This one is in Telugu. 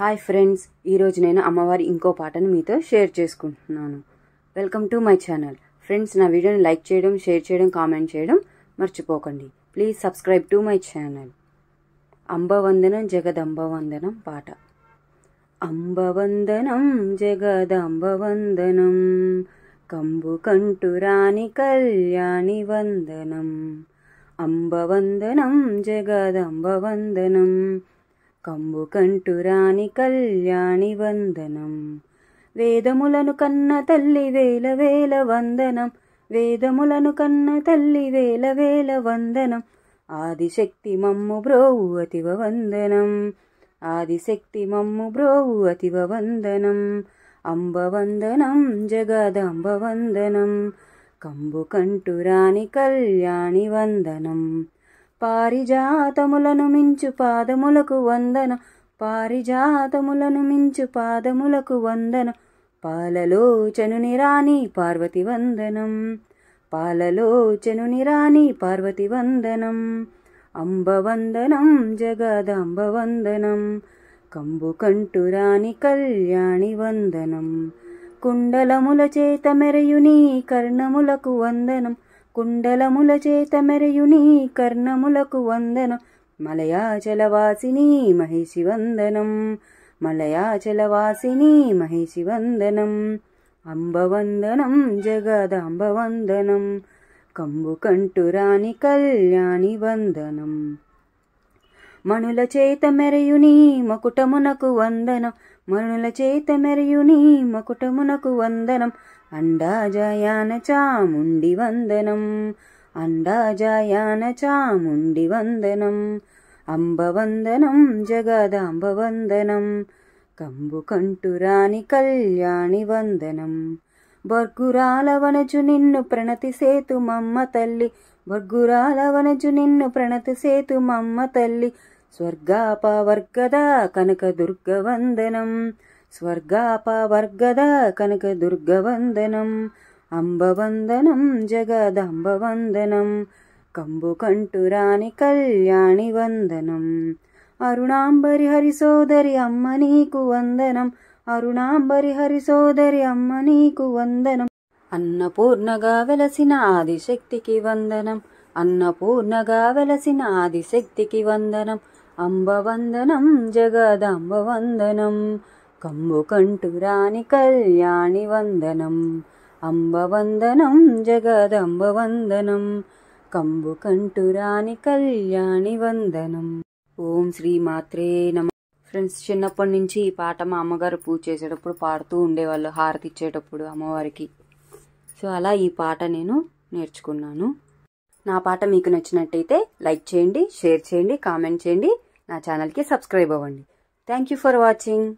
హాయ్ ఫ్రెండ్స్ ఈరోజు నేను అమ్మవారి ఇంకో పాటను మీతో షేర్ చేసుకుంటున్నాను welcome to my channel friends నా వీడియోని లైక్ చేయడం షేర్ చేయడం కామెంట్ చేయడం మర్చిపోకండి please subscribe to my channel అంబవందనం జగదంబవందనం పాట అంబవందనం జగదంబవందనం కంబు కంటురాని కళ్యాణి వందనం అంబవందనం జగదంబవందనం కంబు కంటురాని కళ్యాణి వందనం వేదములను కన్న తల్లి వేల వేల వందనం వేదములను కన్న తల్లి వేల వేల వందనం ఆదిశక్తి మమ్ము బ్రోవు అతివ వందనం ఆదిశక్తి మమ్ము బ్రోవు అతివ వందనం అంబవందనం జగదంబ వందనం కంబు కంటురాని కళ్యాణి వందనం పారిజాతములను మించు పాదములకు వందన పారిజాతములను మించు పాదములకు వందన పాలలోచనుని రాణి పార్వతి వందనం పాలలోచనుని రాణి పార్వతి వందనం అంబవందనం జగదంబవందనం కంబు కంటు రాణి కళ్యాణి వందనం కుండలముల చేత మెరయుని కర్ణములకు వందనం కుండలముల చేత మెరయుని కర్ణములకు వందనం మలయాచలవాసిని మహిషి వందనం మలయాచలవాసిని మహిషి వందనం అంబవందనం జగదాంబవందనం కంబు కంటురాని కళ్యాణి వందనం మనుల చేత మెరయుని మకుటమునకు వందనం మనుల చేత మెరయుని మకుటమునకు వందనం అండాజయాన చాముండి వందనం అండాజయాన చాముండి వందనం అంబవందనం జగదాంబవందనం కంబు కంటురాని కళ్యాణి వందనం బర్గురాల వనజు నిన్ను ప్రణతి సేతు మమ్మ తల్లి బర్గురాల వనజు నిన్ను ప్రణతి సేతు మమ్మ తల్లి స్వర్గాపవర్గదా కనక దుర్గ వందనం స్వర్గాపవర్గద కనకదుర్గవందనం అంబవందనం జగదంబవందనం కంబుకంటురాని కళ్యాణి వందనం అరుణాంబరి హరిసోదరి అమ్మ నీకు వందనం అరుణాంబరి హరిసోదరి అమ్మ నీకు వందనం అన్నపూర్ణగా వెలసిన ఆదిశక్తికి వందనం అన్నపూర్ణగా వెలసిన ఆదిశక్తికి వందనం అంబవందనం జగదంబ కమ్ము కంటురాని కళ్యాణి వందనం అంబ వందనం జగదంబ వందనం కంబు కంటురాని కళ్యాణి వందనం ఓం శ్రీ మాత్రే నమ ఫ్రెండ్స్ చిన్నప్పటి నుంచి ఈ పాట మా అమ్మగారు పూజ చేసేటప్పుడు పాడుతూ ఉండేవాళ్ళు హారతి ఇచ్చేటప్పుడు అమ్మవారికి సో అలా ఈ పాట నేను నేర్చుకున్నాను నా పాట మీకు నచ్చినట్టయితే లైక్ చేయండి షేర్ చేయండి కామెంట్ చేయండి నా ఛానల్కి సబ్స్క్రైబ్ అవ్వండి థ్యాంక్ యూ ఫర్ వాచింగ్